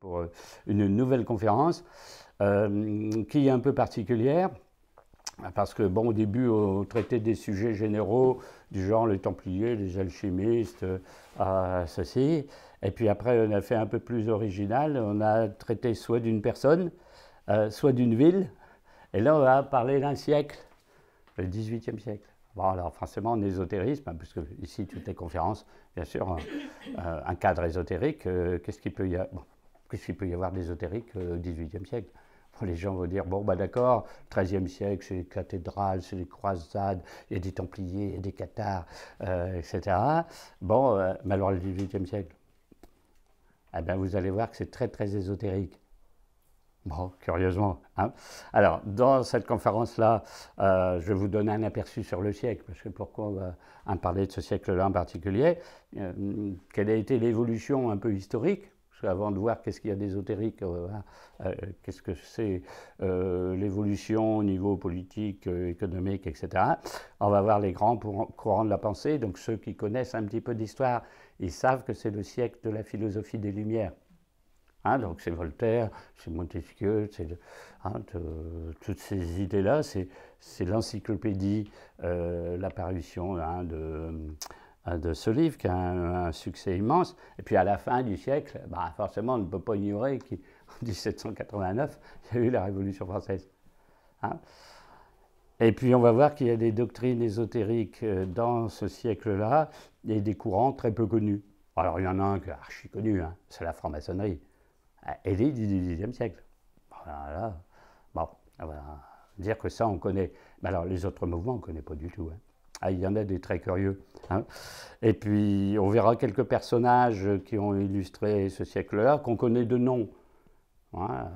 pour euh, une nouvelle conférence euh, qui est un peu particulière. Parce que, bon, au début, on traitait des sujets généraux, du genre les Templiers, les alchimistes, euh, ceci. Et puis après, on a fait un peu plus original. On a traité soit d'une personne, soit d'une ville. Et là, on va parler d'un siècle, le 18e siècle. Bon, alors forcément, en ésotérisme, ben, puisque ici, toutes les conférences, bien sûr, un cadre ésotérique, qu'est-ce qu'il peut y avoir Qu'est-ce qu'il peut y avoir d'ésotérique euh, au XVIIIe siècle les gens vont dire, bon, bah d'accord, 13e siècle, c'est les cathédrales, c'est les croisades, il y a des Templiers, il y a des Cathares, euh, etc. Bon, malheureusement mais alors le 18 siècle Eh bien, vous allez voir que c'est très, très ésotérique. Bon, curieusement. Hein. alors, dans cette conférence-là, euh, je vais vous donner un aperçu sur le siècle, parce que pourquoi on va en parler de ce siècle-là en particulier Quelle a été l'évolution un peu historique avant de voir qu'est-ce qu'il y a d'ésotérique, euh, hein, euh, qu'est-ce que c'est euh, l'évolution au niveau politique, économique, etc. On va voir les grands courants de la pensée, donc ceux qui connaissent un petit peu d'histoire, ils savent que c'est le siècle de la philosophie des Lumières. Hein, donc c'est Voltaire, c'est Montesquieu, c'est hein, toutes ces idées-là, c'est l'encyclopédie, l'apparition hein, de euh, de ce livre, qui a un, succès immense. Et puis à la fin du siècle, bah, forcément, on ne peut pas ignorer qu'en 1789, il y a eu la Révolution française. Hein. et puis on va voir qu'il y a des doctrines ésotériques euh, dans ce siècle-là et des courants très peu connus. Alors il y en a un qui est archi connu, hein, c'est la franc-maçonnerie. Elle euh, est du XVIIIe siècle. Voilà. Bon, dire que ça on connaît. Mais alors les autres mouvements on ne connaît pas du tout. Hein. Ah, il y en a des très curieux. Hein. Et puis, on verra quelques personnages qui ont illustré ce siècle-là, qu'on connaît de nom. Hein,